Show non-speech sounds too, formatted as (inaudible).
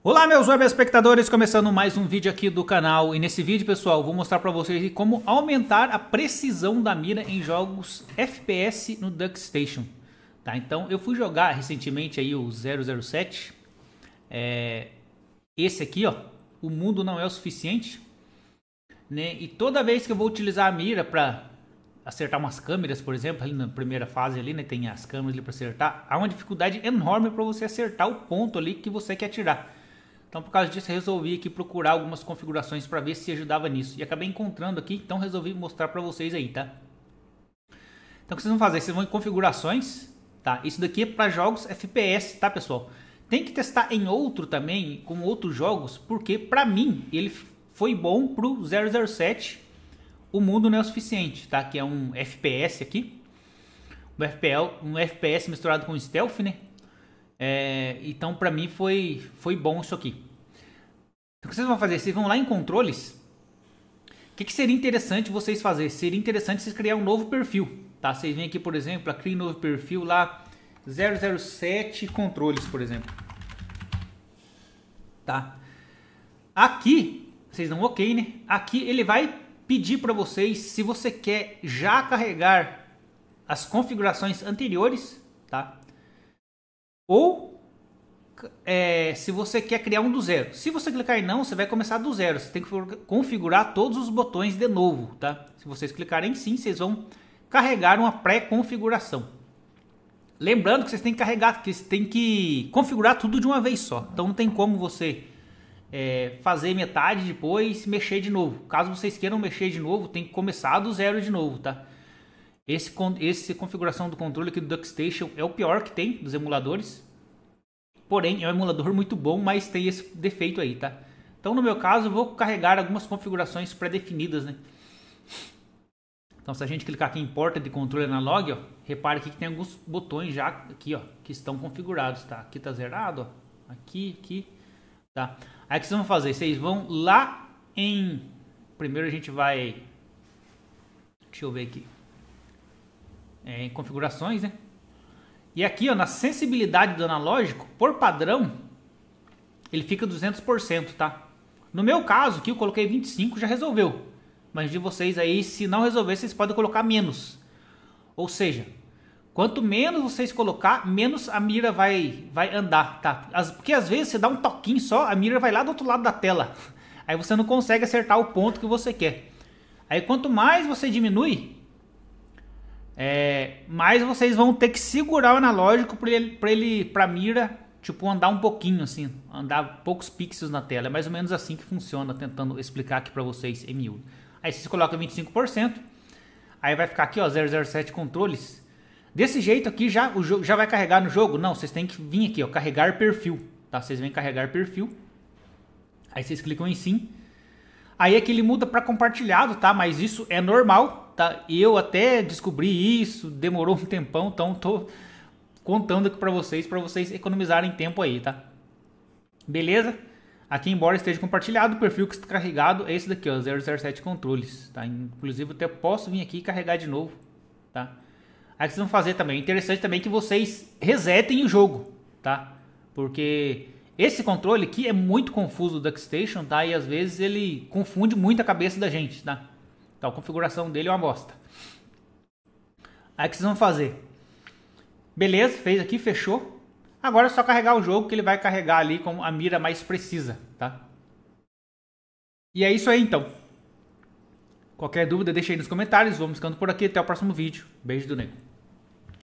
Olá meus web espectadores, começando mais um vídeo aqui do canal e nesse vídeo pessoal vou mostrar para vocês como aumentar a precisão da mira em jogos FPS no DuckStation. Tá? Então eu fui jogar recentemente aí o 007, é... esse aqui ó, o mundo não é o suficiente, né? E toda vez que eu vou utilizar a mira para acertar umas câmeras, por exemplo, ali na primeira fase ali, né, tem as câmeras ali para acertar, há uma dificuldade enorme para você acertar o ponto ali que você quer atirar. Então, por causa disso, eu resolvi aqui procurar algumas configurações para ver se ajudava nisso. E acabei encontrando aqui, então resolvi mostrar para vocês aí, tá? Então, o que vocês vão fazer? Vocês vão em configurações, tá? Isso daqui é para jogos FPS, tá, pessoal? Tem que testar em outro também, com outros jogos, porque para mim ele foi bom pro 007 O Mundo Não É o Suficiente, tá? Que é um FPS aqui. Um, FPL, um FPS misturado com stealth, né? É, então, para mim foi, foi bom isso aqui. O que vocês vão fazer? Vocês vão lá em controles. O que, que seria interessante vocês fazer? Seria interessante vocês criar um novo perfil. Tá? Vocês vêm aqui, por exemplo, criar um novo perfil lá 007 controles, por exemplo. Tá? Aqui, vocês dão OK, né? Aqui ele vai pedir para vocês se você quer já carregar as configurações anteriores, tá? Ou é, se você quer criar um do zero. Se você clicar em não, você vai começar do zero. Você tem que configurar todos os botões de novo, tá? Se vocês clicarem em sim, vocês vão carregar uma pré-configuração. Lembrando que vocês têm que carregar, que vocês têm que configurar tudo de uma vez só. Então não tem como você é, fazer metade depois mexer de novo. Caso vocês queiram mexer de novo, tem que começar do zero de novo, tá? Esse, esse configuração do controle aqui do DuckStation é o pior que tem dos emuladores. Porém, é um emulador muito bom, mas tem esse defeito aí, tá? Então, no meu caso, vou carregar algumas configurações pré-definidas, né? Então, se a gente clicar aqui em porta de controle analog, ó, repare aqui que tem alguns botões já aqui, ó, que estão configurados, tá? Aqui tá zerado, ó. Aqui, aqui, tá? Aí o que vocês vão fazer? Vocês vão lá em... Primeiro a gente vai... Deixa eu ver aqui. É, em configurações, né? E aqui, ó, na sensibilidade do analógico, por padrão, ele fica 200%, tá? No meu caso, aqui eu coloquei 25, já resolveu. Mas de vocês aí, se não resolver, vocês podem colocar menos. Ou seja, quanto menos vocês colocar, menos a mira vai, vai andar, tá? As, porque às vezes você dá um toquinho só, a mira vai lá do outro lado da tela. (laughs) Aí você não consegue acertar o ponto que você quer. Aí quanto mais você diminui, é, mas vocês vão ter que segurar o analógico para ele, para mira, tipo andar um pouquinho assim, andar poucos pixels na tela. É mais ou menos assim que funciona, tentando explicar aqui para vocês em miúdo. Aí vocês colocam 25%, aí vai ficar aqui ó 007 controles. Desse jeito aqui já o jogo já vai carregar no jogo? Não, vocês têm que vir aqui ó carregar perfil, tá? Vocês vêm carregar perfil. Aí vocês clicam em sim. Aí é que ele muda para compartilhado, tá? Mas isso é normal, tá? Eu até descobri isso, demorou um tempão, então tô contando aqui para vocês, para vocês economizarem tempo aí, tá? Beleza? Aqui embora esteja compartilhado, o perfil que está carregado é esse daqui, ó, 007 controles, tá? Inclusive eu até posso vir aqui e carregar de novo, tá? Aí vocês vão fazer também, é interessante também que vocês resetem o jogo, tá? Porque esse controle aqui é muito confuso do DuckStation, tá? E às vezes ele confunde muito a cabeça da gente, tá? Então a configuração dele é uma bosta. Aí o que vocês vão fazer? Beleza, fez aqui, fechou. Agora é só carregar o jogo que ele vai carregar ali com a mira mais precisa, tá? E é isso aí então. Qualquer dúvida deixa aí nos comentários. Vamos ficando por aqui. Até o próximo vídeo. Beijo do Nego.